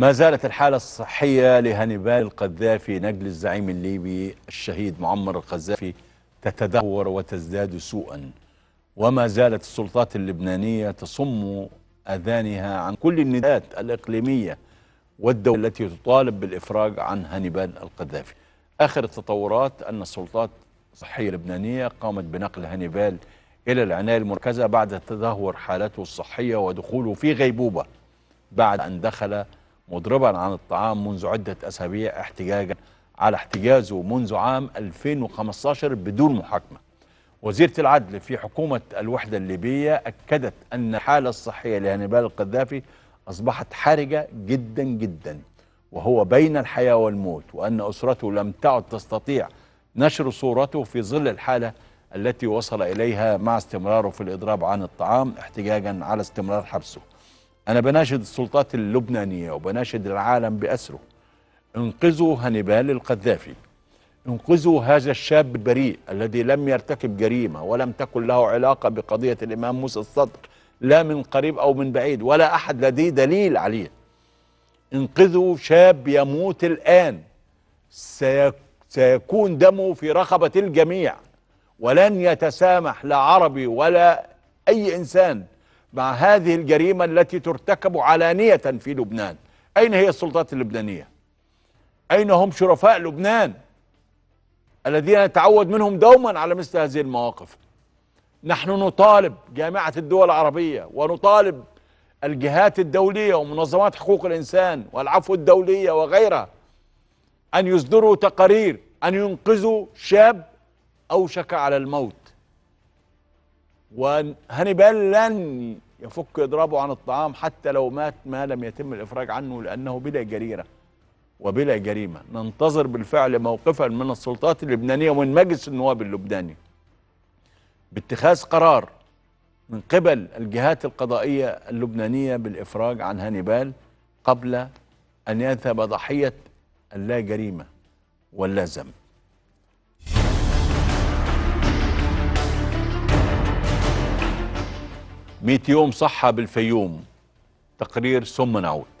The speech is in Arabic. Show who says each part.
Speaker 1: ما زالت الحالة الصحية لهانيبال القذافي نجل الزعيم الليبي الشهيد معمر القذافي تتدهور وتزداد سوءا وما زالت السلطات اللبنانية تصم أذانها عن كل النداءات الإقليمية والدولة التي تطالب بالإفراج عن هانيبال القذافي آخر التطورات أن السلطات الصحية اللبنانية قامت بنقل هانيبال إلى العناية المركزة بعد تدهور حالته الصحية ودخوله في غيبوبة بعد أن دخل مضربا عن الطعام منذ عدة أسابيع احتجاجا على احتجازه منذ عام 2015 بدون محاكمة وزيرة العدل في حكومة الوحدة الليبية أكدت أن الحالة الصحية لهانيبال القذافي أصبحت حرجة جدا جدا وهو بين الحياة والموت وأن أسرته لم تعد تستطيع نشر صورته في ظل الحالة التي وصل إليها مع استمراره في الإضراب عن الطعام احتجاجا على استمرار حبسه أنا بناشد السلطات اللبنانية وبناشد العالم بأسره انقذوا هنبال القذافي انقذوا هذا الشاب البريء الذي لم يرتكب جريمة ولم تكن له علاقة بقضية الإمام موسى الصدر لا من قريب أو من بعيد ولا أحد لديه دليل عليه انقذوا شاب يموت الآن سيكون دمه في رقبة الجميع ولن يتسامح لا عربي ولا أي إنسان مع هذه الجريمة التي ترتكب علانية في لبنان أين هي السلطات اللبنانية أين هم شرفاء لبنان الذين نتعود منهم دوما على مثل هذه المواقف نحن نطالب جامعة الدول العربية ونطالب الجهات الدولية ومنظمات حقوق الإنسان والعفو الدولية وغيرها أن يصدروا تقارير أن ينقذوا شاب أوشك على الموت وهانيبال لن يفك إضرابه عن الطعام حتى لو مات ما لم يتم الإفراج عنه لأنه بلا جريرة وبلا جريمة ننتظر بالفعل موقفا من السلطات اللبنانية ومن مجلس النواب اللبناني باتخاذ قرار من قبل الجهات القضائية اللبنانية بالإفراج عن هانيبال قبل أن يذهب ضحية اللا جريمة واللا ذنب 100 يوم صحة بالفيوم تقرير ثم نعود